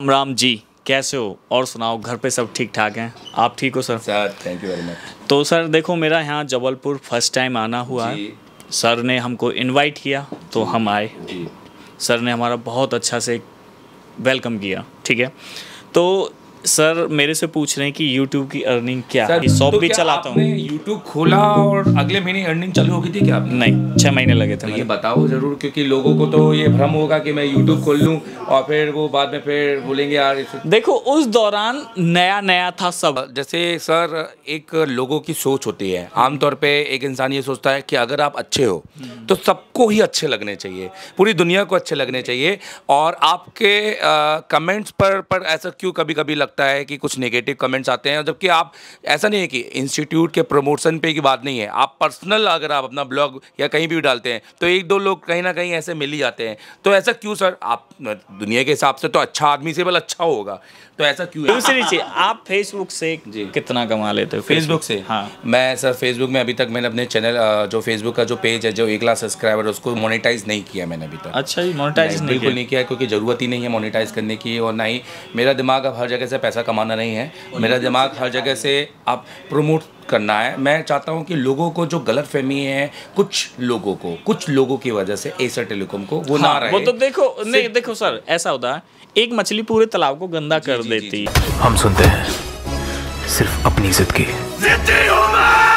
राम राम जी कैसे हो और सुनाओ घर पे सब ठीक ठाक हैं आप ठीक हो sir sir thank you very much तो सर देखो मेरा यहाँ जबलपुर फर्स्ट टाइम आना हुआ है सर ने हमको इनवाइट किया तो हम आए जी सर ने हमारा बहुत अच्छा से वेलकम किया ठीक है तो सर मेरे से पूछ रहे हैं कि यूट्यूब की अर्निंग क्या है तो भी चलाता हूँ यूट्यूब खोला और अगले महीने अर्निंग चालू हो गई थी क्या नहीं छह महीने लगे थे तो ये बताओ जरूर क्योंकि लोगों को तो ये भ्रम होगा कि मैं यूट्यूब खोल लूँ और फिर वो बाद में फिर बोलेंगे यार देखो उस दौरान नया नया था सब जैसे सर एक लोगों की सोच होती है आमतौर पर एक इंसान ये सोचता है कि अगर आप अच्छे हो हम्म। तो सबको ही अच्छे लगने चाहिए पूरी दुनिया को अच्छे लगने चाहिए और आपके कमेंट्स पर ऐसा क्यों कभी कभी लगता लगता है कि कुछ नेगेटिव कमेंट्स आते हैं जबकि आप ऐसा नहीं है कि इंस्टीट्यूट के प्रमोशन पे की बात नहीं है आप पर्सनल अगर आप अपना ब्लॉग या कहीं भी डालते हैं तो एक दो लोग कहीं ना कहीं ऐसे मिल ही जाते हैं तो ऐसा क्यों सर आप दुनिया के हिसाब से तो अच्छा आदमी से बल अच्छा होगा तो ऐसा क्यों दूसरी चीज़ आप फेसबुक से जी कितना कमा लेते हो फेसबुक से हाँ मैं सर फेसबुक में अभी तक मैंने अपने चैनल जो फेसबुक का जो पेज है जो एक लाख सब्सक्राइबर उसको मोनिटाइज नहीं किया मैंने अभी तक अच्छा जी मोनिटाइज बिल्कुल नहीं किया क्योंकि ज़रूरत ही नहीं है मोनिटाइज करने की और ना ही मेरा दिमाग अब हर जगह से पैसा कमाना नहीं है मेरा दिमाग हर जगह से आप प्रमोट करना है मैं चाहता हूँ कि लोगों को जो गलत फहमी है कुछ लोगों को कुछ लोगों की वजह से एसर टेलीकॉम को वो हाँ, ना रहे वो तो देखो नहीं देखो सर ऐसा होता है एक मछली पूरे तालाब को गंदा कर देती जी। हम सुनते हैं सिर्फ अपनी जिद की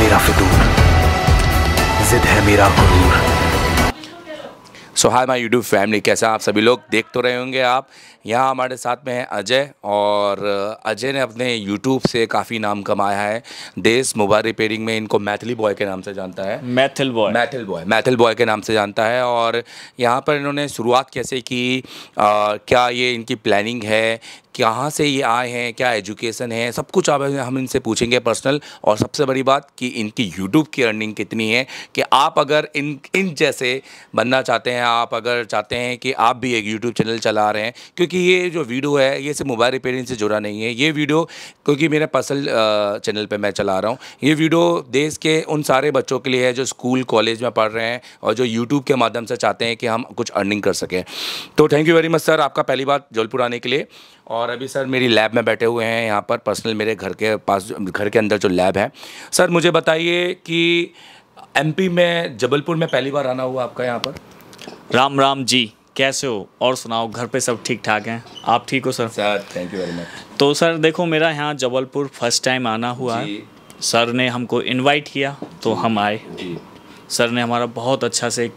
मेरा फितूर जिद है मेरा गुरूर so hi my YouTube family कैसा आप सभी लोग देख तो रहे होंगे आप यहाँ हमारे साथ में हैं अजय और अजय ने अपने यूट्यूब से काफ़ी नाम कमाया है देश मोबाइल रिपेयरिंग में इनको मैथिली बॉय के नाम से जानता है Maithil boy Maithil boy Maithil boy के नाम से जानता है और यहाँ पर इन्होंने शुरुआत कैसे की आ, क्या ये इनकी प्लानिंग है कहाँ से ये आए हैं क्या एजुकेशन है सब कुछ आप हम इनसे पूछेंगे पर्सनल और सबसे बड़ी बात कि इनकी यूट्यूब की अर्निंग कितनी है कि आप अगर इन इन जैसे बनना चाहते हैं आप अगर चाहते हैं कि आप भी एक यूट्यूब चैनल चला रहे हैं क्योंकि ये जो वीडियो है ये सिर्फ मोबाइल रिपेयरिंग से जुड़ा नहीं है ये वीडियो क्योंकि मेरे पर्सनल चैनल पर मैं चला रहा हूँ ये वीडियो देश के उन सारे बच्चों के लिए है जो स्कूल कॉलेज में पढ़ रहे हैं और जो यूट्यूब के माध्यम से चाहते हैं कि हम कुछ अर्निंग कर सकें तो thank you very much sir आपका पहली बात जौलपुर आने के लिए और अभी सर मेरी लैब में बैठे हुए हैं यहाँ पर पर्सनल मेरे घर के पास घर के अंदर जो लैब है सर मुझे बताइए कि एमपी में जबलपुर में पहली बार आना हुआ आपका यहाँ पर राम राम जी कैसे हो और सुनाओ घर पे सब ठीक ठाक हैं आप ठीक हो sir sir thank you very much तो सर देखो मेरा यहाँ जबलपुर फर्स्ट टाइम आना हुआ है सर ने हमको इनवाइट किया तो हम आए सर ने हमारा बहुत अच्छा से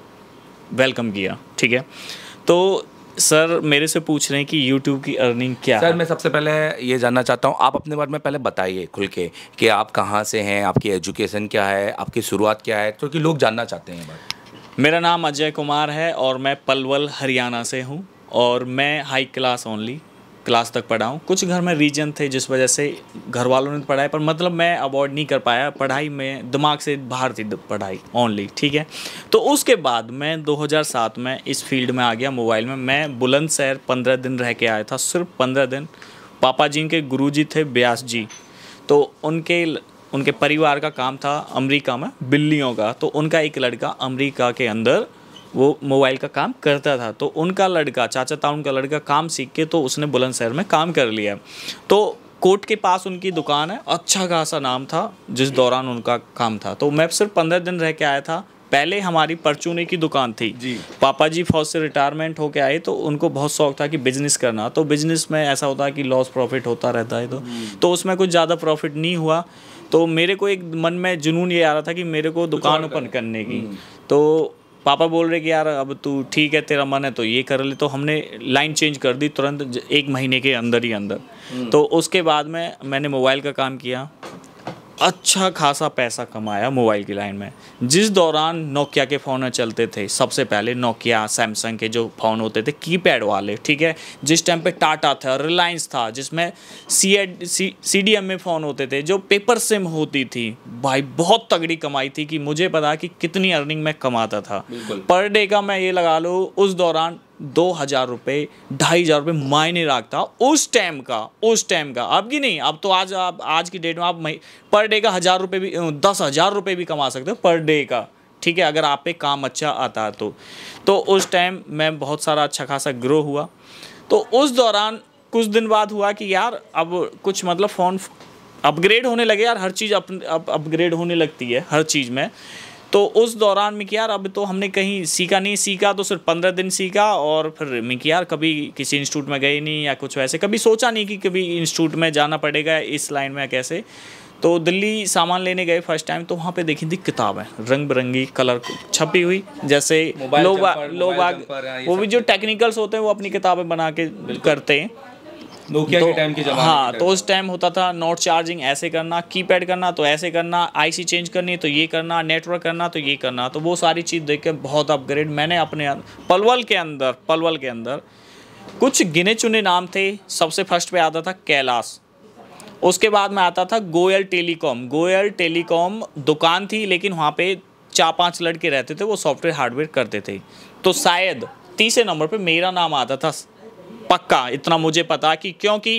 वेलकम किया ठीक है तो सर मेरे से पूछ रहे हैं कि यूट्यूब की अर्निंग क्या सर है? मैं सबसे पहले ये जानना चाहता हूँ आप अपने बारे में पहले बताइए खुल के कि आप कहाँ से हैं आपकी एजुकेशन क्या है आपकी शुरुआत क्या है क्योंकि तो लोग जानना चाहते हैं मेरा नाम अजय कुमार है और मैं पलवल हरियाणा से हूँ और मैं हाई क्लास ओनली क्लास तक पढ़ा हूँ कुछ घर में रीजन थे जिस वजह से घर वालों ने तो पढ़ाया पर मतलब मैं अवॉर्ड नहीं कर पाया पढ़ाई में दिमाग से बाहर थी पढ़ाई ओनली ठीक है तो उसके बाद मैं 2007 में इस फील्ड में आ गया मोबाइल में मैं बुलंदशहर पंद्रह दिन रह के आया था सिर्फ पंद्रह दिन पापा जी के गुरु जी थे ब्यास जी तो उनके उनके परिवार का काम था अमरीका में बिल्लियों का तो उनका एक लड़का अमरीका के अंदर वो मोबाइल का काम करता था तो उनका लड़का चाचा ताउन का लड़का काम सीख के तो उसने बुलंदशहर में काम कर लिया तो कोर्ट के पास उनकी दुकान है अच्छा खासा नाम था जिस दौरान उनका काम था तो मैं सिर्फ पंद्रह दिन रह के आया था पहले हमारी परचूने की दुकान थी जी पापा जी फौज से रिटायरमेंट होके आए तो उनको बहुत शौक था कि बिजनेस करना तो बिजनेस में ऐसा होता है कि लॉस प्रॉफिट होता रहता है तो हम्म। तो उसमें कुछ ज़्यादा प्रॉफिट नहीं हुआ तो मेरे को एक मन में जुनून ये आ रहा था कि मेरे को दुकान ओपन करने की हम्म। तो पापा बोल रहे कि यार अब तू ठीक है तेरा मन है तो ये कर ले तो हमने लाइन चेंज कर दी तुरंत एक महीने के अंदर ही अंदर हम्म। तो उसके बाद में मैंने मोबाइल का काम किया अच्छा खासा पैसा कमाया मोबाइल की लाइन में जिस दौरान नोकिया के फ़ोन चलते थे सबसे पहले नोकिया सैमसंग के जो फ़ोन होते थे कीपैड वाले ठीक है जिस टाइम पे टाटा था रिलायंस था जिसमें सी एड सी सी डी एम में फ़ोन होते थे जो पेपर सिम होती थी भाई बहुत तगड़ी कमाई थी कि मुझे पता कि कितनी अर्निंग मैं कमाता था पर डे का मैं ये लगा लूँ उस दौरान दो हज़ार रुपये ढाई हज़ार रुपये मायने रखता उस टाइम का उस टाइम का अब की नहीं अब तो आज आप आज की डेट में आप पर डे का हज़ार रुपये भी दस हज़ार रुपये भी कमा सकते हो पर डे का ठीक है अगर आप पे काम अच्छा आता है तो तो उस टाइम मैं बहुत सारा अच्छा खासा ग्रो हुआ तो उस दौरान कुछ दिन बाद हुआ कि यार अब कुछ मतलब फ़ोन अपग्रेड होने लगे यार हर चीज़ अप अपग्रेड होने लगती है हर चीज़ में तो उस दौरान में यार अब तो हमने कहीं सीखा नहीं सीखा तो सिर्फ पंद्रह दिन सीखा और फिर मैं यार कभी किसी इंस्टीट्यूट में गए नहीं या कुछ वैसे कभी सोचा नहीं कि कभी इंस्टीट्यूट में जाना पड़ेगा इस लाइन में कैसे तो दिल्ली सामान लेने गए फर्स्ट टाइम तो वहाँ पे देखी थी किताबें रंग बिरंगी कलर छपी हुई जैसे लोग लोग हाँ, वो भी जो टेक्निकल्स होते हैं वो अपनी किताबें बना के करते हैं नोकिया तो, के टाइम के जमाने हाँ तो उस टाइम होता था नोट चार्जिंग ऐसे करना कीपैड करना तो ऐसे करना आईसी चेंज करनी तो ये करना नेटवर्क करना तो ये करना तो वो सारी चीज़ देख के बहुत अपग्रेड मैंने अपने अं-, पलवल के अंदर पलवल के अंदर कुछ गिने चुने नाम थे सबसे फर्स्ट पे आता था कैलाश उसके बाद में आता था गोयल टेलीकॉम गोयल टेलीकॉम दुकान थी लेकिन वहाँ पे चार पांच लड़के रहते थे वो सॉफ्टवेयर हार्डवेयर करते थे तो शायद तीसरे नंबर पे मेरा नाम आता था पक्का इतना मुझे पता कि क्योंकि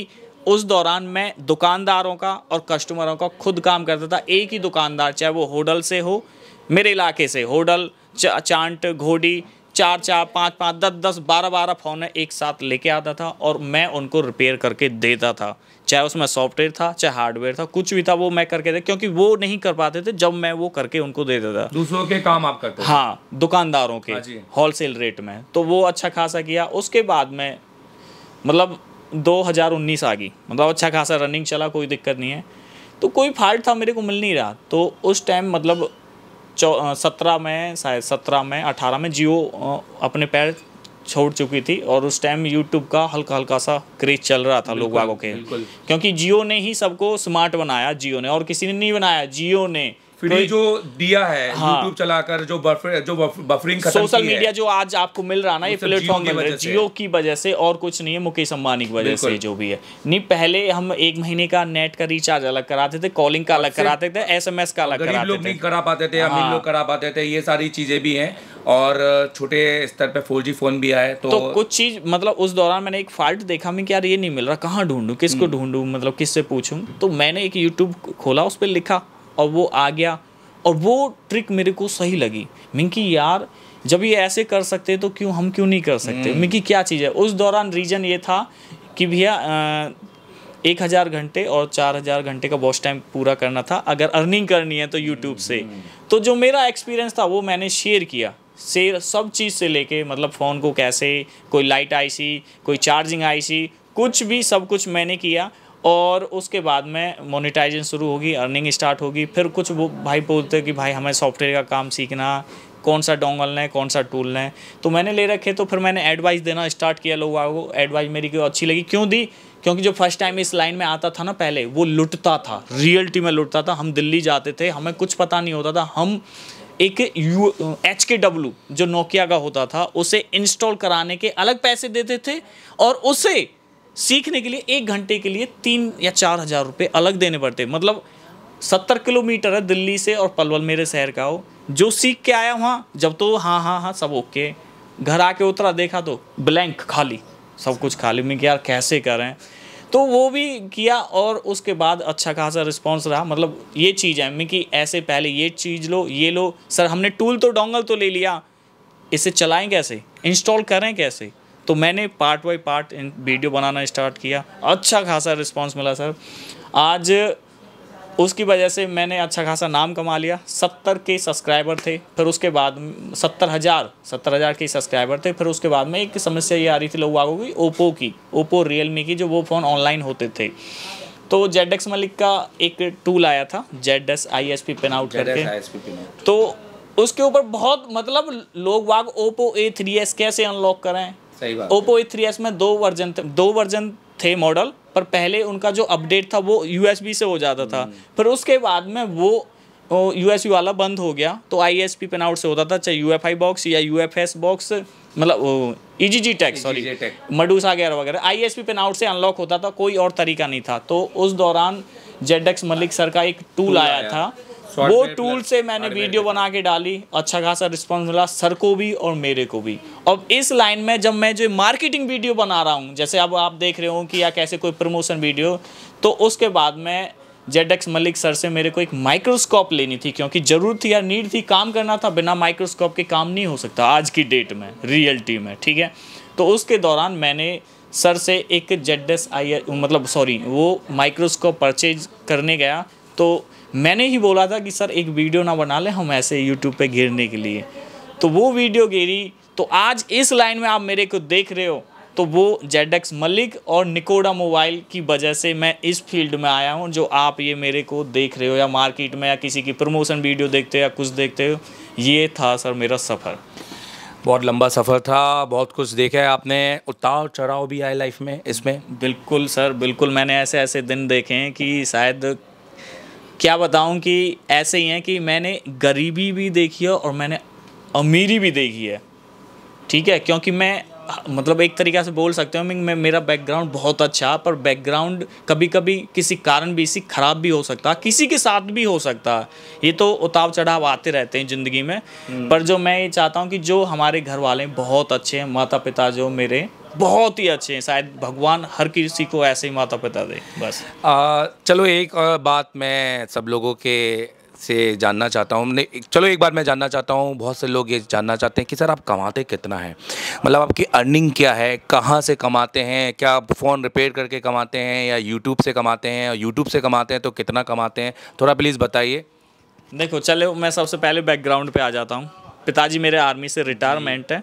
उस दौरान मैं दुकानदारों का और कस्टमरों का खुद काम करता था एक ही दुकानदार चाहे वो होडल से हो मेरे इलाके से होडल चांट घोड़ी चार चार पाँच पाँच दस दस बारह बारह फ़ोन एक साथ लेके आता था और मैं उनको रिपेयर करके देता था चाहे उसमें सॉफ्टवेयर था चाहे हार्डवेयर था कुछ भी था वो मैं करके दे क्योंकि वो नहीं कर पाते थे जब मैं वो करके उनको दे देता दूसरों के काम आप करते हाँ दुकानदारों के होलसेल हाँ रेट में तो वो अच्छा खासा किया उसके बाद में मतलब 2019 आ गई मतलब अच्छा खासा रनिंग चला कोई दिक्कत नहीं है तो कोई फाल्ट था मेरे को मिल नहीं रहा तो उस टाइम मतलब सत्रह में शायद सत्रह में अठारह में जियो अपने पैर छोड़ चुकी थी और उस टाइम यूट्यूब का हल्का हल्का सा क्रेज चल रहा था लोग बागों के क्योंकि जियो ने ही सबको स्मार्ट बनाया जियो ने और किसी ने नहीं बनाया जियो ने फिर तो जो दिया है हाँ, यूट्यूब चलाकर जो बफर, जो बफरिंग सोशल मीडिया जो आज आपको मिल रहा ना ये प्लेटफॉर्म मतलब मिल रहा है जियो की वजह से और कुछ नहीं है मुकेश अम्बानी की वजह से जो भी है नहीं पहले हम एक महीने का नेट का रिचार्ज अलग कराते थे कॉलिंग का अलग कराते थे एस एम एस का अलग कराते लोग नहीं करा पाते थे हम हाँ। लोग करा पाते थे ये सारी चीजें भी है और छोटे स्तर पे 4G फोन भी आए तो, तो कुछ चीज मतलब उस दौरान मैंने एक फॉल्ट देखा मैं यार ये नहीं मिल रहा कहाँ ढूंढू किसको हम्म। ढूंढू मतलब किससे पूछूं तो मैंने एक YouTube खोला उस पर लिखा और वो आ गया और वो ट्रिक मेरे को सही लगी मिंकी यार जब ये ऐसे कर सकते तो क्यों हम क्यों नहीं कर सकते हम्म। मिंकी क्या चीज़ है उस दौरान रीज़न ये था कि भैया एक हज़ार घंटे और चार हज़ार घंटे का वॉच टाइम पूरा करना था अगर अर्निंग करनी है तो यूट्यूब से हम्म। तो जो मेरा एक्सपीरियंस था वो मैंने शेयर किया शेयर सब चीज़ से लेके मतलब फ़ोन को कैसे कोई लाइट सी कोई चार्जिंग सी कुछ भी सब कुछ मैंने किया और उसके बाद में मोनिटाइजेशन शुरू होगी अर्निंग स्टार्ट होगी फिर कुछ वो भाई बोलते हैं कि भाई हमें सॉफ्टवेयर का काम सीखना कौन सा डोंगल लें कौन सा टूल लें तो मैंने ले रखे तो फिर मैंने एडवाइस देना स्टार्ट किया लोगों को एडवाइस मेरी क्यों अच्छी लगी क्यों दी क्योंकि जो फर्स्ट टाइम इस लाइन में आता था ना पहले वो लुटता था रियलिटी में लुटता था हम दिल्ली जाते थे हमें कुछ पता नहीं होता था हम एक यू एच के डब्ल्यू जो नोकिया का होता था उसे इंस्टॉल कराने के अलग पैसे देते थे और उसे सीखने के लिए एक घंटे के लिए तीन या चार हज़ार रुपये अलग देने पड़ते मतलब सत्तर किलोमीटर है दिल्ली से और पलवल मेरे शहर का हो जो सीख के आया वहाँ जब तो हाँ हाँ हाँ सब ओके घर आके उतरा देखा तो ब्लैंक खाली सब कुछ खाली मैं यार कैसे करें तो वो भी किया और उसके बाद अच्छा खासा रिस्पॉन्स रहा मतलब ये चीज़ है मैं कि ऐसे पहले ये चीज़ लो ये लो सर हमने टूल तो डोंगल तो ले लिया इसे चलाएं कैसे इंस्टॉल करें कैसे तो मैंने part by part in video बनाना स्टार्ट किया अच्छा खासा रिस्पॉन्स मिला सर आज उसकी वजह से मैंने अच्छा खासा नाम कमा लिया सत्तर के सब्सक्राइबर थे फिर उसके बाद सत्तर हज़ार सत्तर हज़ार के सब्सक्राइबर थे फिर उसके बाद में एक समस्या ये आ रही थी लोग आगो की ओप्पो की ओप्पो रियल की जो वो फ़ोन ऑनलाइन होते थे तो जेड एक्स मलिक का एक टूल आया था Z S I S P pin out करके तो उसके ऊपर बहुत मतलब लोग वाग ओप्पो ए थ्री एस कैसे अनलॉक कराएं ओप्पो ए थ्री एस में दो वर्जन दो वर्जन थे मॉडल पर पहले उनका जो अपडेट था वो बी से हो जाता था हम्म। फिर उसके बाद में वो यूएसबी वाला बंद हो गया तो आई एस पी पेनआउट से होता था चाहे आई बॉक्स या एस बॉक्स मतलब जी टैक्स सॉरी मडूस वगैरह वगैरह I S P pinout out से अनलॉक होता था कोई और तरीका नहीं था तो उस दौरान जेड एक्स मलिक सर का एक टूल आया था वो टूल से मैंने वीडियो बना के डाली अच्छा खासा रिस्पॉन्स मिला सर को भी और मेरे को भी अब इस लाइन में जब मैं जो मार्केटिंग वीडियो बना रहा हूँ जैसे अब आप देख रहे हो कि या कैसे कोई प्रमोशन वीडियो तो उसके बाद में जेड एक्स मलिक सर से मेरे को एक माइक्रोस्कोप लेनी थी क्योंकि ज़रूरत थी या नीड थी काम करना था बिना माइक्रोस्कोप के काम नहीं हो सकता आज की डेट में रियलिटी में ठीक है तो उसके दौरान मैंने सर से एक जेड एस आई मतलब सॉरी वो माइक्रोस्कोप परचेज करने गया तो मैंने ही बोला था कि सर एक वीडियो ना बना लें हम ऐसे यूट्यूब पे घेरने के लिए तो वो वीडियो घेरी तो आज इस लाइन में आप मेरे को देख रहे हो तो वो जेड एक्स मलिक और निकोडा मोबाइल की वजह से मैं इस फील्ड में आया हूँ जो आप ये मेरे को देख रहे हो या मार्केट में या किसी की प्रमोशन वीडियो देखते हो या कुछ देखते हो ये था सर मेरा सफ़र बहुत लंबा सफ़र था बहुत कुछ देखा है आपने उतार चढ़ाव भी आए लाइफ में इसमें बिल्कुल सर बिल्कुल मैंने ऐसे ऐसे दिन देखे हैं कि शायद क्या बताऊं कि ऐसे ही हैं कि मैंने गरीबी भी देखी है और मैंने अमीरी भी देखी है ठीक है क्योंकि मैं मतलब एक तरीक़ा से बोल सकते हो मैं मेरा बैकग्राउंड बहुत अच्छा पर बैकग्राउंड कभी कभी किसी कारण भी इसी ख़राब भी हो सकता किसी के साथ भी हो सकता ये तो उतार चढ़ाव आते रहते हैं ज़िंदगी में हम्म। पर जो मैं ये चाहता हूँ कि जो हमारे घर वाले बहुत अच्छे हैं माता पिता जो मेरे बहुत ही अच्छे हैं शायद भगवान हर किसी को ऐसे ही माता पिता दे बस आ, चलो एक बात मैं सब लोगों के से जानना चाहता हूँ चलो एक बार मैं जानना चाहता हूँ बहुत से लोग ये जानना चाहते हैं कि सर आप कमाते कितना है मतलब आपकी अर्निंग क्या है कहाँ से कमाते हैं क्या आप फ़ोन रिपेयर करके कमाते हैं या यूट्यूब से कमाते हैं और यूट्यूब से कमाते हैं तो कितना कमाते हैं थोड़ा प्लीज़ बताइए देखो चलो मैं सबसे पहले बैकग्राउंड पे आ जाता हूँ पिताजी मेरे आर्मी से रिटायरमेंट है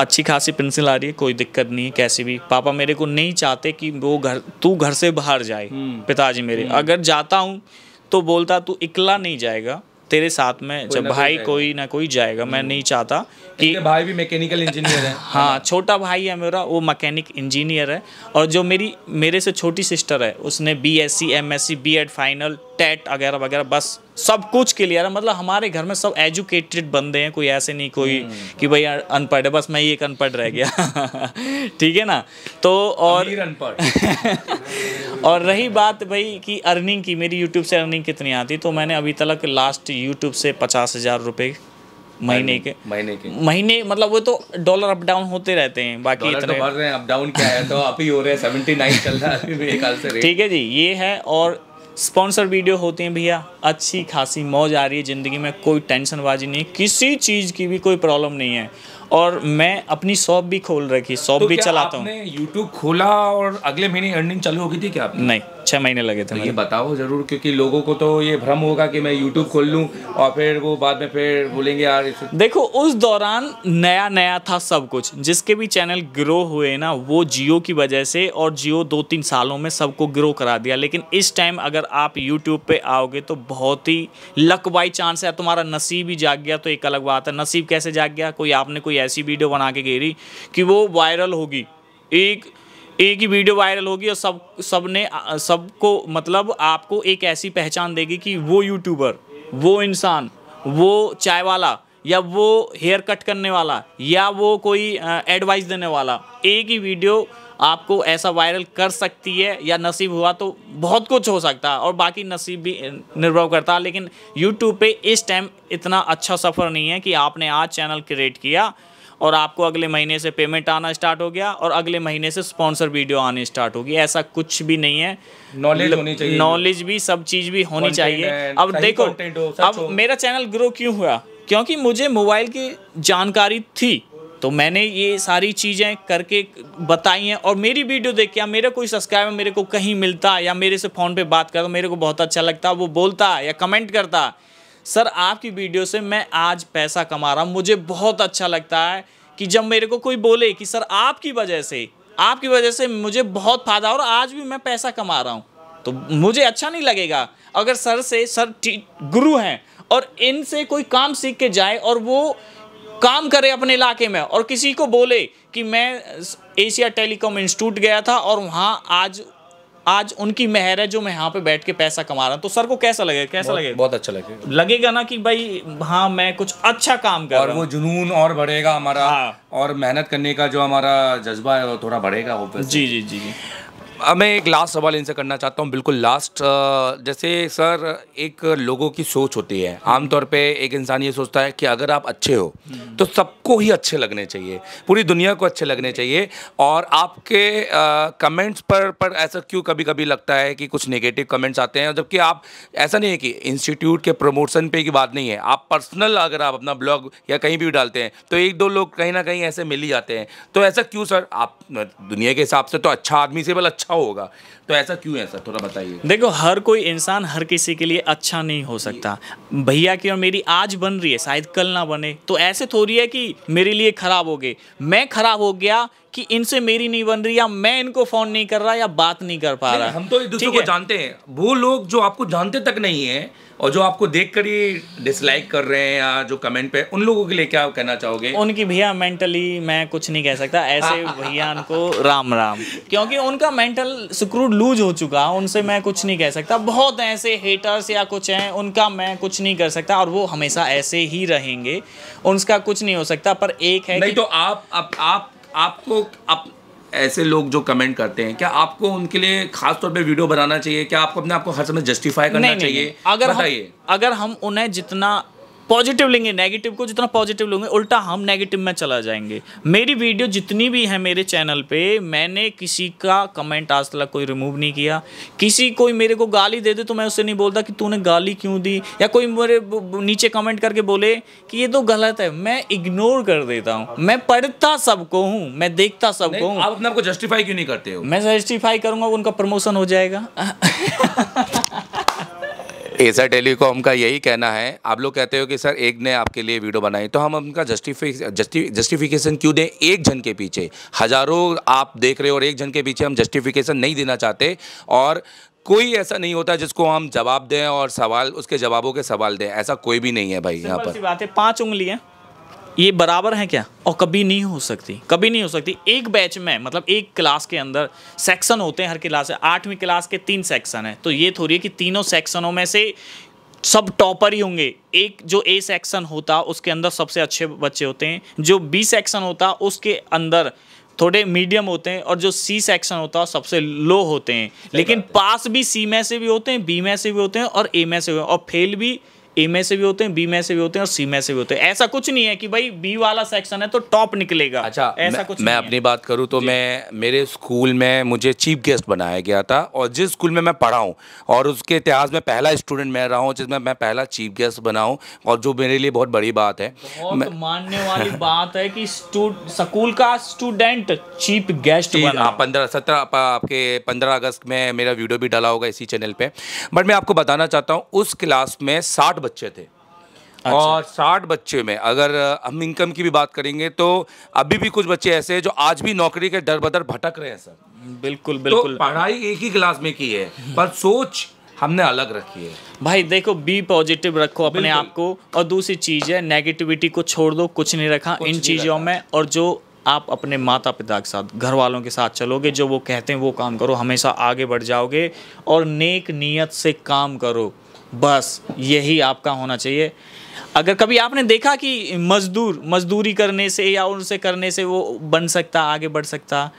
अच्छी खासी पेंसिल आ रही है कोई दिक्कत नहीं है कैसे भी पापा मेरे को नहीं चाहते कि वो घर तू घर से बाहर जाए हम्म। पिताजी मेरे हम्म। अगर जाता हूँ तो बोलता तू इकला नहीं जाएगा तेरे साथ में जब भाई कोई ना कोई जाएगा मैं हम्म। नहीं चाहता कि भाई भी मैकेनिकल इंजीनियर है हाँ छोटा भाई है मेरा वो मैकेनिक इंजीनियर है और जो मेरी मेरे से छोटी सिस्टर है उसने B S C M S C B Ed final TET वगैरह वगैरह बस सब कुछ क्लियर है मतलब हमारे घर में सब एजुकेटेड बंदे हैं कोई ऐसे नहीं कोई नहीं। हम्म। कि भाई अनपढ़ है बस मैं ही एक अनपढ़ रह गया ठीक है ना तो और और रही बात भाई कि अर्निंग की मेरी यूट्यूब से अर्निंग कितनी आती तो मैंने अभी तक लास्ट यूट्यूब से पचास हज़ार रुपये महीने के महीने के महीने मतलब वो तो डॉलर अप डाउन होते रहते हैं बाकी इतने तो अप डाउन क्या है तो आप ही हो रहे हैं सेवेंटी नाइन चल रहा है ठीक है जी ये है और स्पॉन्सर वीडियो होती हैं भैया अच्छी खासी मौज आ रही है ज़िंदगी में कोई टेंशनबाजी नहीं किसी चीज़ की भी कोई प्रॉब्लम नहीं है और मैं अपनी शॉप भी खोल रखी शॉप तो भी चलाता हूँ यूट्यूब खोला और अगले महीने अर्निंग चालू हो गई थी क्या नहीं छः महीने लगे थे तो ये बताओ ज़रूर क्योंकि लोगों को तो ये भ्रम होगा कि मैं यूट्यूब खोल लूँ और फिर वो बाद में फिर बोलेंगे यार देखो उस दौरान नया नया था सब कुछ जिसके भी चैनल ग्रो हुए ना वो जियो की वजह से और जियो दो तीन सालों में सबको ग्रो करा दिया लेकिन इस टाइम अगर आप यूट्यूब पर आओगे तो बहुत ही लक बाई चांस है तुम्हारा नसीब ही जाग गया तो एक अलग बात है नसीब कैसे जाग गया कोई आपने कोई ऐसी वीडियो बना के घेरी कि वो वायरल होगी एक एक ही वीडियो वायरल होगी और सब सब ने सबको मतलब आपको एक ऐसी पहचान देगी कि वो यूट्यूबर वो इंसान वो चाय वाला या वो हेयर कट करने वाला या वो कोई एडवाइस देने वाला एक ही वीडियो आपको ऐसा वायरल कर सकती है या नसीब हुआ तो बहुत कुछ हो सकता है और बाकी नसीब भी निर्भर करता है लेकिन यूट्यूब पे इस टाइम इतना अच्छा सफ़र नहीं है कि आपने आज चैनल क्रिएट किया और आपको अगले महीने से पेमेंट आना स्टार्ट हो गया और अगले महीने से स्पॉन्सर वीडियो आनी स्टार्ट होगी ऐसा कुछ भी नहीं है नॉलेज होनी चाहिए नॉलेज भी सब चीज़ भी होनी चाहिए अब देखो अब मेरा चैनल ग्रो क्यों हुआ क्योंकि मुझे मोबाइल की जानकारी थी तो मैंने ये सारी चीज़ें करके बताई हैं और मेरी वीडियो देख के या मेरा कोई सब्सक्राइबर मेरे को कहीं मिलता या मेरे से फ़ोन पे बात करता मेरे को बहुत अच्छा लगता वो बोलता या कमेंट करता सर आपकी वीडियो से मैं आज पैसा कमा रहा हूँ मुझे बहुत अच्छा लगता है कि जब मेरे को कोई बोले कि सर आपकी वजह से आपकी वजह से मुझे बहुत फायदा और आज भी मैं पैसा कमा रहा हूँ तो मुझे अच्छा नहीं लगेगा अगर सर से सर गुरु हैं और इनसे कोई काम सीख के जाए और वो काम करे अपने इलाके में और किसी को बोले कि मैं एशिया टेलीकॉम इंस्टीट्यूट गया था और वहाँ आज आज उनकी मेहर है जो मैं यहाँ पे बैठ के पैसा कमा रहा हूँ तो सर को कैसा लगेगा कैसा लगेगा बहुत अच्छा लगेगा लगेगा ना कि भाई हाँ मैं कुछ अच्छा काम कर और रहा वो जुनून और बढ़ेगा हमारा हाँ। और मेहनत करने का जो हमारा जज्बा है वो थोड़ा बढ़ेगा वो जी जी जी जी अब मैं एक लास्ट सवाल इनसे करना चाहता हूँ बिल्कुल लास्ट जैसे सर एक लोगों की सोच होती है आमतौर पे एक इंसान ये सोचता है कि अगर आप अच्छे हो तो सबको ही अच्छे लगने चाहिए पूरी दुनिया को अच्छे लगने चाहिए और आपके कमेंट्स पर पर ऐसा क्यों कभी कभी लगता है कि कुछ नेगेटिव कमेंट्स आते हैं जबकि आप ऐसा नहीं है कि इंस्टीट्यूट के प्रमोशन पर की बात नहीं है आप पर्सनल अगर आप अपना ब्लॉग या कहीं भी डालते हैं तो एक दो लोग कहीं ना कहीं ऐसे मिल ही जाते हैं तो ऐसा क्यों सर आप दुनिया के हिसाब से तो अच्छा आदमी से बल अच्छा auga. तो ऐसा क्यों है सर थोड़ा बताइए देखो हर कोई इंसान हर किसी के लिए अच्छा नहीं हो सकता भैया की और मेरी आज बन रही है शायद कल ना बने तो ऐसे थोड़ी है कि मेरे लिए ख़राब हो गए मैं ख़राब हो गया कि इनसे मेरी नहीं बन रही या मैं इनको फोन नहीं कर रहा या बात नहीं कर पा रहा हम तो एक दूसरे को है? जानते हैं वो लोग जो आपको जानते तक नहीं है और जो आपको देख कर ही डिसलाइक कर रहे हैं या जो कमेंट पे उन लोगों के लिए क्या कहना चाहोगे उनकी भैया मेंटली मैं कुछ नहीं कह सकता ऐसे भैया उनको राम राम क्योंकि उनका मेंटल सुक्रूड लूज हो चुका उनसे मैं कुछ नहीं कह सकता बहुत ऐसे हेटर्स या कुछ हैं उनका मैं कुछ नहीं कर सकता और वो हमेशा ऐसे ही रहेंगे उनका कुछ नहीं हो सकता पर एक है नहीं तो आप आप, आप आपको आप ऐसे लोग जो कमेंट करते हैं क्या आपको उनके लिए खास तौर पे वीडियो बनाना चाहिए क्या आपको अपने आप को हर समय जस्टिफाई करना नहीं, चाहिए नहीं, नहीं, अगर हम, अगर हम उन्हें जितना पॉजिटिव लेंगे नेगेटिव को जितना पॉजिटिव लेंगे उल्टा हम नेगेटिव में चला जाएंगे मेरी वीडियो जितनी भी है मेरे चैनल पे मैंने किसी का कमेंट आज तक कोई रिमूव नहीं किया किसी कोई मेरे को गाली दे दे तो मैं उससे नहीं बोलता कि तूने गाली क्यों दी या कोई मेरे नीचे कमेंट करके बोले कि ये तो गलत है मैं इग्नोर कर देता हूँ मैं पढ़ता सबको हूँ मैं देखता सबको हूँ आप अपने आपको जस्टिफाई क्यों नहीं करते हो मैं जस्टिफाई करूँगा उनका प्रमोशन हो जाएगा एजा टेलीकॉम का यही कहना है आप लोग कहते हो कि सर एक ने आपके लिए वीडियो बनाई तो हम उनका जस्टिफिक जस्टिफिकेशन क्यों दें एक जन के पीछे हज़ारों आप देख रहे हो और एक जन के पीछे हम जस्टिफिकेशन नहीं देना चाहते और कोई ऐसा नहीं होता जिसको हम जवाब दें और सवाल उसके जवाबों के सवाल दें ऐसा कोई भी नहीं है भाई यहाँ पर बात है पाँच उंगलियाँ ये बराबर हैं क्या और कभी नहीं हो सकती कभी नहीं हो सकती एक बैच में मतलब एक क्लास के अंदर सेक्शन होते हैं हर क्लास में आठवीं क्लास के तीन सेक्शन हैं तो ये थोड़ी है कि तीनों सेक्शनों में से सब टॉपर ही होंगे एक जो ए सेक्शन होता उसके अंदर सबसे अच्छे बच्चे होते हैं जो बी सेक्शन होता उसके अंदर थोड़े मीडियम होते हैं और जो सी सेक्शन होता है सबसे लो होते हैं लेकिन पास भी सी में से भी होते हैं बी में से भी होते हैं और ए में से भी और फेल भी ए में से भी होते हैं बी में से भी होते हैं और सी में से भी होते हैं ऐसा कुछ नहीं है कि भाई बी वाला सेक्शन है तो टॉप निकलेगा अच्छा ऐसा मैं, कुछ मैं अपनी बात करूँ तो मैं मेरे स्कूल में मुझे चीफ गेस्ट बनाया गया था और जिस स्कूल में मैं पढ़ा हूँ और उसके इतिहास में पहला स्टूडेंट मैं रहा हूँ जिसमें मैं पहला चीफ गेस्ट बनाऊँ और जो मेरे लिए बहुत बड़ी बात है मानने वाली बात है कि स्कूल का स्टूडेंट चीफ गेस्ट पंद्रह सत्रह आपके पंद्रह अगस्त में मेरा वीडियो भी डाला होगा इसी चैनल पर बट मैं आपको बताना चाहता हूँ उस क्लास में साठ बच्चे थे अच्छा। और साठ बच्चे में अगर हम इनकम की भी बात करेंगे तो अभी भी कुछ बच्चे ऐसे हैं जो आज भी नौकरी के डर बदर भटक रहे हैं सर बिल्कुल बिल्कुल तो पढ़ाई एक ही क्लास में की है पर सोच हमने अलग रखी है भाई देखो बी पॉजिटिव रखो अपने आप को और दूसरी चीज़ है नेगेटिविटी को छोड़ दो कुछ नहीं रखा कुछ इन चीज़ों में और जो आप अपने माता पिता के साथ घर वालों के साथ चलोगे जो वो कहते हैं वो काम करो हमेशा आगे बढ़ जाओगे और नेक नियत से काम करो बस यही आपका होना चाहिए अगर कभी आपने देखा कि मजदूर मजदूरी करने से या उनसे करने से वो बन सकता आगे बढ़ सकता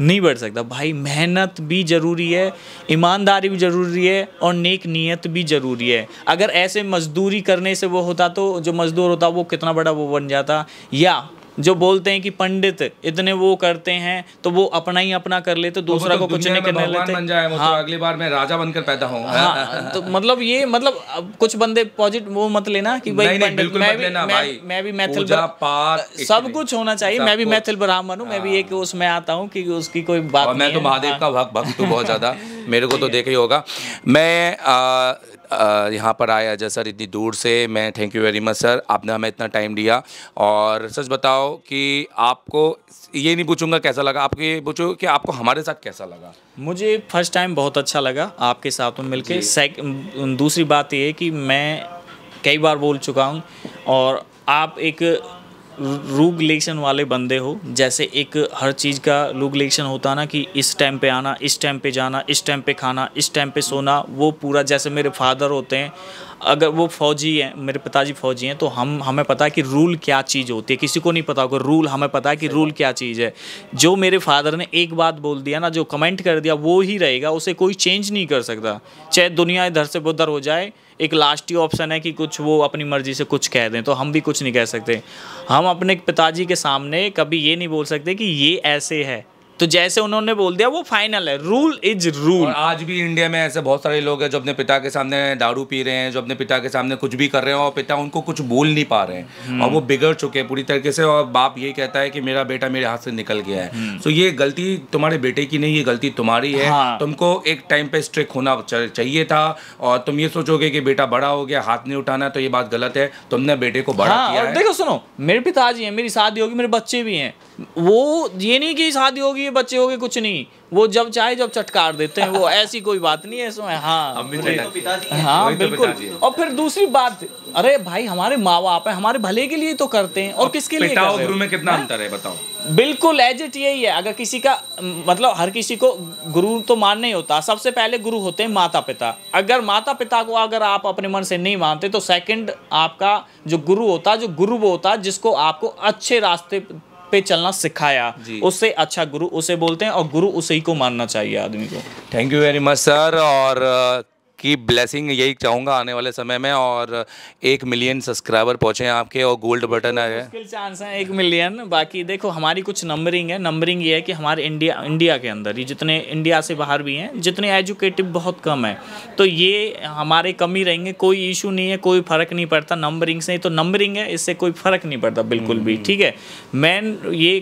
नहीं बढ़ सकता भाई मेहनत भी ज़रूरी है ईमानदारी भी ज़रूरी है और नेक नीयत भी ज़रूरी है अगर ऐसे मजदूरी करने से वो होता तो जो मजदूर होता वो कितना बड़ा वो बन जाता या जो बोलते हैं कि पंडित इतने वो करते हैं तो वो अपना ही अपना कर लेते तो दूसरा तो को कुछ नहीं करने लेते बन जाए तो हाँ, तो अगली बार मैं राजा बनकर पैदा हूँ हाँ, तो मतलब ये मतलब कुछ बंदे पॉजिटिव वो मत लेना कि भाई नहीं, बिल्कुल मैं, मत लेना मैं, भाई मैं भी मैथिल सब कुछ होना चाहिए मैं भी मैथिल ब्राह्मण हूँ मैं भी एक हाँ। उसमें आता हूँ की उसकी कोई बात मैं तो महादेव का हाँ। भक्त हूँ बहुत ज्यादा मेरे को तो देख ही होगा मैं यहाँ पर आए अजय सर इतनी दूर से मैं thank you very much sir आपने हमें इतना टाइम दिया और सच बताओ कि आपको ये नहीं पूछूंगा कैसा लगा आपको ये पूछो कि आपको हमारे साथ कैसा लगा मुझे फर्स्ट टाइम बहुत अच्छा लगा आपके साथ में मिलके दूसरी बात ये है कि मैं कई बार बोल चुका हूँ और आप एक रूगलेशन वाले बंदे हो जैसे एक हर चीज़ का रूग होता ना कि इस टाइम पे आना इस टाइम पे जाना इस टाइम पे खाना इस टाइम पे सोना वो पूरा जैसे मेरे फादर होते हैं अगर वो फौजी हैं मेरे पिताजी फौजी हैं तो हम हमें पता है कि रूल क्या चीज़ होती है किसी को नहीं पता होगा रूल हमें पता है कि रूल क्या चीज़ है जो मेरे फादर ने एक बात बोल दिया ना जो कमेंट कर दिया वो ही रहेगा उसे कोई चेंज नहीं कर सकता चाहे दुनिया इधर से उधर हो जाए एक लास्ट ही ऑप्शन है कि कुछ वो अपनी मर्ज़ी से कुछ कह दें तो हम भी कुछ नहीं कह सकते हम अपने पिताजी के सामने कभी ये नहीं बोल सकते कि ये ऐसे है तो जैसे उन्होंने बोल दिया वो फाइनल है रूल इज रूल आज भी इंडिया में ऐसे बहुत सारे लोग हैं जो अपने पिता के सामने दारू पी रहे हैं जो अपने पिता के सामने कुछ भी कर रहे हैं और पिता उनको कुछ बोल नहीं पा रहे हैं हम्म। और वो बिगड़ चुके हैं पूरी तरीके से और बाप ये कहता है कि मेरा बेटा मेरे हाथ से निकल गया है तो ये गलती तुम्हारे बेटे की नहीं ये गलती तुम्हारी है हाँ। तुमको एक टाइम पे स्ट्रिक होना चाहिए था और तुम ये सोचोगे की बेटा बड़ा हो गया हाथ नहीं उठाना तो ये बात गलत है तुमने बेटे को बड़ा हाँ, किया देखो सुनो मेरे पिताजी है मेरी शादी होगी मेरे बच्चे भी हैं वो ये नहीं कि शादी होगी बच्चे होगी कुछ नहीं वो जब चाहे जब चटकार देते हैं वो ऐसी कोई बात नहीं है इसमें हाँ तो, तो हाँ तो बिल्कुल तो और फिर दूसरी बात अरे भाई हमारे माँ बाप है हमारे भले के लिए तो करते हैं और किसके लिए पिता गुरु में कितना हाँ? अंतर है बताओ बिल्कुल एज इट यही है अगर किसी का मतलब हर किसी को गुरु तो मानना ही होता सबसे पहले गुरु होते हैं माता पिता अगर माता पिता को अगर आप अपने मन से नहीं मानते तो सेकंड आपका जो गुरु होता जो गुरु वो होता जिसको आपको अच्छे रास्ते पे चलना सिखाया उससे अच्छा गुरु उसे बोलते हैं और गुरु उसी को मानना चाहिए आदमी को thank you very much sir और की ब्लेसिंग यही चाहूंगा आने वाले समय में और एक मिलियन सब्सक्राइबर पहुँचे आपके और गोल्ड बटन है चांस है एक मिलियन बाकी देखो हमारी कुछ नंबरिंग है नंबरिंग ये है कि हमारे इंडिया इंडिया के अंदर ये जितने इंडिया से बाहर भी हैं जितने एजुकेटिव बहुत कम है तो ये हमारे कम ही रहेंगे कोई इशू नहीं है कोई फ़र्क नहीं पड़ता नंबरिंग से तो नंबरिंग है इससे कोई फ़र्क नहीं पड़ता बिल्कुल भी हम्म। ठीक है मैन ये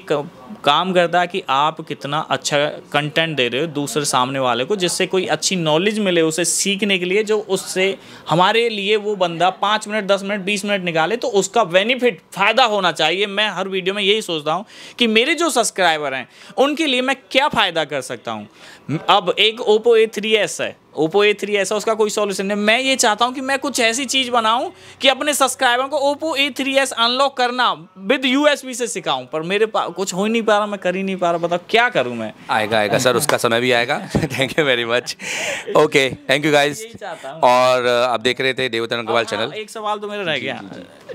काम करता है कि आप कितना अच्छा कंटेंट दे रहे हो दूसरे सामने वाले को जिससे कोई अच्छी नॉलेज मिले उसे सीखने के लिए जो उससे हमारे लिए वो बंदा पाँच मिनट दस मिनट बीस मिनट निकाले तो उसका बेनिफिट फ़ायदा होना चाहिए मैं हर वीडियो में यही सोचता हूँ कि मेरे जो सब्सक्राइबर हैं उनके लिए मैं क्या फ़ायदा कर सकता हूँ अब एक ओप्पो ए थ्री एस है ओप्पो ए थ्री ऐसा उसका कोई सॉल्यूशन नहीं मैं ये चाहता हूँ कि मैं कुछ ऐसी चीज़ बनाऊँ कि अपने सब्सक्राइबर को Oppo A three S unlock करना विद यू एस बी से सिखाऊँ पर मेरे पास कुछ हो ही नहीं पा रहा मैं कर ही नहीं पा रहा बताओ क्या करूँ मैं आएगा आएगा सर उसका समय भी आएगा thank you very much okay thank you guys और आप देख रहे थे देवतन अग्रवाल हाँ, चैनल एक सवाल तो मेरा रह गया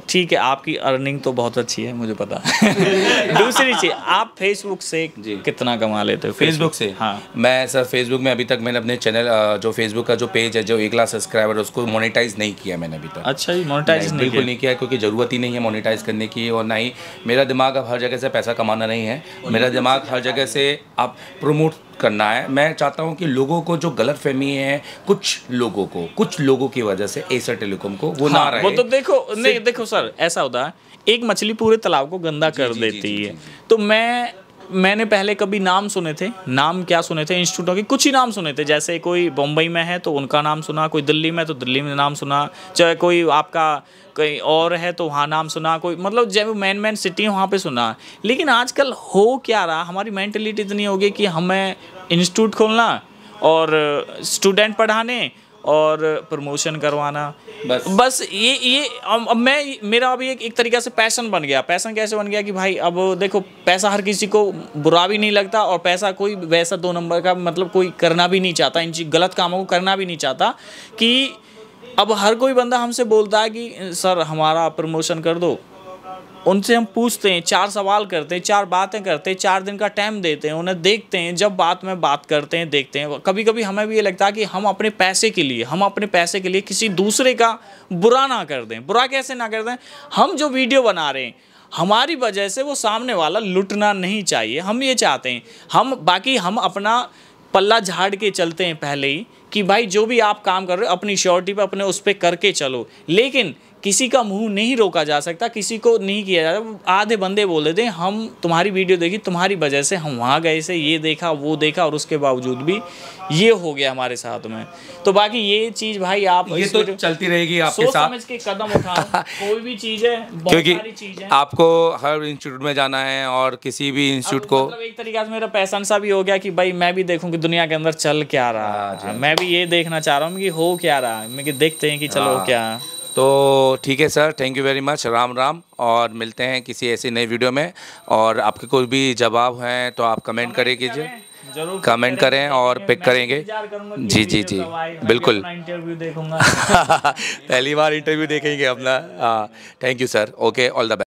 ठीक है आपकी अर्निंग तो बहुत अच्छी है मुझे पता दूसरी चीज़ आप फेसबुक से कितना कमा लेते हो फेसबुक से हाँ मैं सर फेसबुक में अभी तक मैंने अपने चैनल जो जो फेसबुक का जो पेज है जो एक लाख सब्सक्राइबर है उसको मोनेटाइज नहीं किया मैंने अभी तक अच्छा जी मोनेटाइज नहीं बिल्कुल नहीं किया क्योंकि ज़रूरत ही नहीं है मोनेटाइज करने की और ना ही मेरा दिमाग अब हर जगह से पैसा कमाना नहीं है मेरा दिमाग हर जगह से आप प्रमोट करना है मैं चाहता हूं कि लोगों को जो गलत फहमी है कुछ लोगों को कुछ लोगों की वजह से एसर टेलीकॉम को वो हाँ, ना रहे वो तो देखो नहीं देखो सर ऐसा होता है एक मछली पूरे तालाब को गंदा जी, कर जी, देती जी, जी, है जी, जी, जी. तो मैं मैंने पहले कभी नाम सुने थे नाम क्या सुने थे इंस्टीट्यूटों के कुछ ही नाम सुने थे जैसे कोई बम्बई में है तो उनका नाम सुना कोई दिल्ली में तो दिल्ली में नाम सुना चाहे कोई आपका कहीं और है तो वहाँ नाम सुना कोई मतलब जब मैन मैन सिटी वहाँ पर सुना लेकिन आजकल हो क्या रहा हमारी मैंटेलिटी इतनी हो गई कि हमें इंस्टीट्यूट खोलना और स्टूडेंट पढ़ाने और प्रमोशन करवाना बस बस ये ये अब मैं मेरा अभी एक, एक तरीके से पैशन बन गया पैशन कैसे बन गया कि भाई अब देखो पैसा हर किसी को बुरा भी नहीं लगता और पैसा कोई वैसा दो नंबर का मतलब कोई करना भी नहीं चाहता इन गलत कामों को करना भी नहीं चाहता कि अब हर कोई बंदा हमसे बोलता है कि सर हमारा प्रमोशन कर दो उनसे हम पूछते हैं चार सवाल करते हैं चार बातें करते हैं चार दिन का टाइम देते हैं उन्हें देखते हैं जब बात में बात करते हैं देखते हैं कभी कभी हमें भी ये लगता है कि हम अपने पैसे के लिए हम अपने पैसे के लिए किसी दूसरे का बुरा ना कर दें बुरा कैसे ना कर दें हम जो वीडियो बना रहे हैं हमारी वजह से वो सामने वाला लुटना नहीं चाहिए हम ये चाहते हैं हम बाकी हम अपना पल्ला झाड़ के चलते हैं पहले ही कि भाई जो भी आप काम कर रहे हो अपनी श्योरिटी पर अपने उस पर करके चलो लेकिन किसी का मुंह नहीं रोका जा सकता किसी को नहीं किया जा सकता आधे बंदे बोले थे हम तुम्हारी वीडियो देखी तुम्हारी वजह से हम वहाँ गए से ये देखा वो देखा और उसके बावजूद भी ये हो गया हमारे साथ में तो बाकी ये चीज़ भाई आप ये तो चलती रहेगी आपके साथ समझ के कदम उठाओ कोई भी चीज़ है क्योंकि आपको हर इंस्टीट्यूट में जाना है और किसी भी इंस्टीट्यूट को मतलब एक तरीका से मेरा पैसन सा भी हो गया कि भाई मैं भी देखूँ कि दुनिया के अंदर चल क्या रहा हाँ मैं भी ये देखना चाह रहा हूँ कि हो क्या रहा है देखते हैं कि चलो हाँ। क्या तो ठीक है sir thank you very much Ram Ram और मिलते हैं किसी ऐसी नई वीडियो में और आपके कोई भी जवाब हैं तो आप कमेंट करें कीजिए जरूर कमेंट करें और पिक करेंगे जी जी जी बिल्कुल इंटरव्यू देखूंगा पहली बार इंटरव्यू देखेंगे अपना thank you sir okay all the best